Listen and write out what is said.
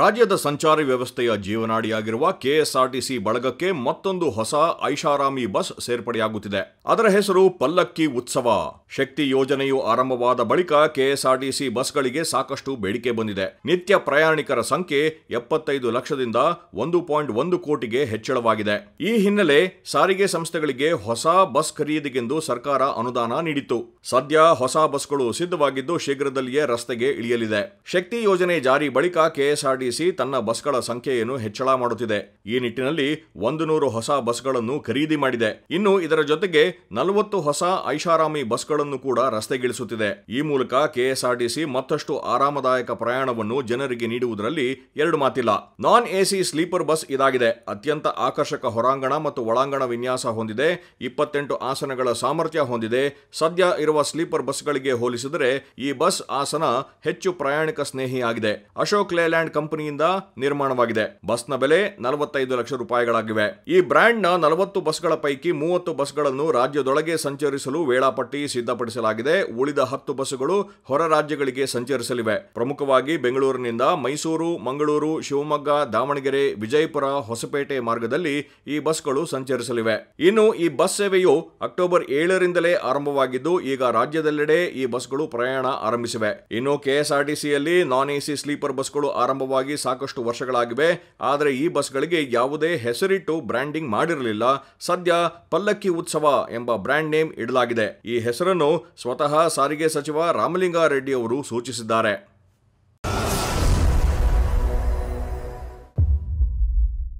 ರಾಜ್ಯದ ಸಂಚಾರಿ ವ್ಯವಸ್ಥೆಯ ಜೀವನಾಡಿಯಾಗಿರುವ ಕೆಎಸ್ಆರ್ಟಿಸಿ ಬಳಗಕ್ಕೆ ಮತ್ತೊಂದು ಹೊಸ ಐಷಾರಾಮಿ ಬಸ್ ಸೇರ್ಪಡೆಯಾಗುತ್ತಿದೆ ಅದರ ಹೆಸರು ಪಲ್ಲಕ್ಕಿ ಉತ್ಸವ ಶಕ್ತಿ ಯೋಜನೆಯು ಆರಂಭವಾದ ಬಳಿಕ ಕೆಎಸ್ಆರ್ಟಿಸಿ ಬಸ್ಗಳಿಗೆ ಸಾಕಷ್ಟು ಬೇಡಿಕೆ ಬಂದಿದೆ ನಿತ್ಯ ಪ್ರಯಾಣಿಕರ ಸಂಖ್ಯೆ ಎಪ್ಪತ್ತೈದು ಲಕ್ಷದಿಂದ ಒಂದು ಪಾಯಿಂಟ್ ಒಂದು ಕೋಟಿಗೆ ಹೆಚ್ಚಳವಾಗಿದೆ ಈ ಹಿನ್ನೆಲೆ ಸಾರಿಗೆ ಸಂಸ್ಥೆಗಳಿಗೆ ಹೊಸ ಬಸ್ ಖರೀದಿಗೆಂದು ಸರ್ಕಾರ ಅನುದಾನ ನೀಡಿತ್ತು ಸದ್ಯ ಹೊಸ ಬಸ್ಗಳು ಸಿದ್ಧವಾಗಿದ್ದು ಶೀಘ್ರದಲ್ಲಿಯೇ ರಸ್ತೆಗೆ ಇಳಿಯಲಿದೆ ಶಕ್ತಿ ಯೋಜನೆ ಜಾರಿ ಬಳಿಕ ಕೆಎಸ್ಆರ್ಟಿ ಸಿ ತನ್ನ ಬಸ್ಗಳ ಸಂಖ್ಯೆಯನ್ನು ಹೆಚ್ಚಳ ಮಾಡುತ್ತಿದೆ ಈ ನಿಟ್ಟಿನಲ್ಲಿ ಒಂದು ನೂರು ಹೊಸ ಬಸ್ಗಳನ್ನು ಖರೀದಿ ಮಾಡಿದೆ ಇನ್ನು ಇದರ ಜೊತೆಗೆ ನಲವತ್ತು ಹೊಸ ಐಷಾರಾಮಿ ಬಸ್ಗಳನ್ನು ಕೂಡ ರಸ್ತೆಗಿಳಿಸುತ್ತಿದೆ ಈ ಮೂಲಕ ಕೆಎಸ್ಆರ್ಟಿಸಿ ಮತ್ತಷ್ಟು ಆರಾಮದಾಯಕ ಪ್ರಯಾಣವನ್ನು ಜನರಿಗೆ ನೀಡುವುದರಲ್ಲಿ ಎರಡು ಮಾತಿಲ್ಲ ನಾನ್ ಎಸಿ ಸ್ಲೀಪರ್ ಬಸ್ ಇದಾಗಿದೆ ಅತ್ಯಂತ ಆಕರ್ಷಕ ಹೊರಾಂಗಣ ಮತ್ತು ಒಳಾಂಗಣ ವಿನ್ಯಾಸ ಹೊಂದಿದೆ ಇಪ್ಪತ್ತೆಂಟು ಆಸನಗಳ ಸಾಮರ್ಥ್ಯ ಹೊಂದಿದೆ ಸದ್ಯ ಇರುವ ಸ್ಲೀಪರ್ ಬಸ್ಗಳಿಗೆ ಹೋಲಿಸಿದರೆ ಈ ಬಸ್ ಆಸನ ಹೆಚ್ಚು ಪ್ರಯಾಣಿಕ ಸ್ನೇಹಿಯಾಗಿದೆ ಅಶೋಕ್ ಲೇಲ್ಯಾಂಡ್ ಕಂಪನಿ ಕಂಪನಿಯಿಂದ ನಿರ್ಮಾಣವಾಗಿದೆ ಬಸ್ನ ಬೆಲೆ ನಲವತ್ತೈದು ಲಕ್ಷ ರೂಪಾಯಿಗಳಾಗಿವೆ ಈ ಬ್ರ್ಯಾಂಡ್ನ ನಲವತ್ತು ಬಸ್ಗಳ ಪೈಕಿ ಮೂವತ್ತು ಬಸ್ಗಳನ್ನು ರಾಜ್ಯದೊಳಗೆ ಸಂಚರಿಸಲು ವೇಳಾಪಟ್ಟಿ ಸಿದ್ಧಪಡಿಸಲಾಗಿದೆ ಉಳಿದ ಹತ್ತು ಬಸ್ಗಳು ಹೊರ ರಾಜ್ಯಗಳಿಗೆ ಸಂಚರಿಸಲಿವೆ ಪ್ರಮುಖವಾಗಿ ಬೆಂಗಳೂರಿನಿಂದ ಮೈಸೂರು ಮಂಗಳೂರು ಶಿವಮೊಗ್ಗ ದಾವಣಗೆರೆ ವಿಜಯಪುರ ಹೊಸಪೇಟೆ ಮಾರ್ಗದಲ್ಲಿ ಈ ಬಸ್ಗಳು ಸಂಚರಿಸಲಿವೆ ಇನ್ನು ಈ ಬಸ್ ಸೇವೆಯು ಅಕ್ಟೋಬರ್ ಏಳರಿಂದಲೇ ಆರಂಭವಾಗಿದ್ದು ಈಗ ರಾಜ್ಯದೆಲ್ಲೆಡೆ ಈ ಬಸ್ಗಳು ಪ್ರಯಾಣ ಆರಂಭಿಸಿವೆ ಇನ್ನು ಕೆಎಸ್ಆರ್ಟಿಸಿಯಲ್ಲಿ ನಾನ್ ಎಸಿ ಸ್ಲೀಪರ್ ಬಸ್ಗಳು ಆರಂಭವಾಗಿ ಪ್ರಾರಂಭವಾಗಿ ಸಾಕಷ್ಟು ವರ್ಷಗಳಾಗಿವೆ ಆದರೆ ಈ ಬಸ್ಗಳಿಗೆ ಯಾವುದೇ ಹೆಸರಿಟ್ಟು ಬ್ರ್ಯಾಂಡಿಂಗ್ ಮಾಡಿರಲಿಲ್ಲ ಸದ್ಯ ಪಲ್ಲಕ್ಕಿ ಉತ್ಸವ ಎಂಬ ಬ್ರ್ಯಾಂಡ್ ನೇಮ್ ಇಡಲಾಗಿದೆ ಈ ಹೆಸರನ್ನು ಸ್ವತಃ ಸಾರಿಗೆ ಸಚಿವ ರಾಮಲಿಂಗಾರೆಡ್ಡಿ ಅವರು ಸೂಚಿಸಿದ್ದಾರೆ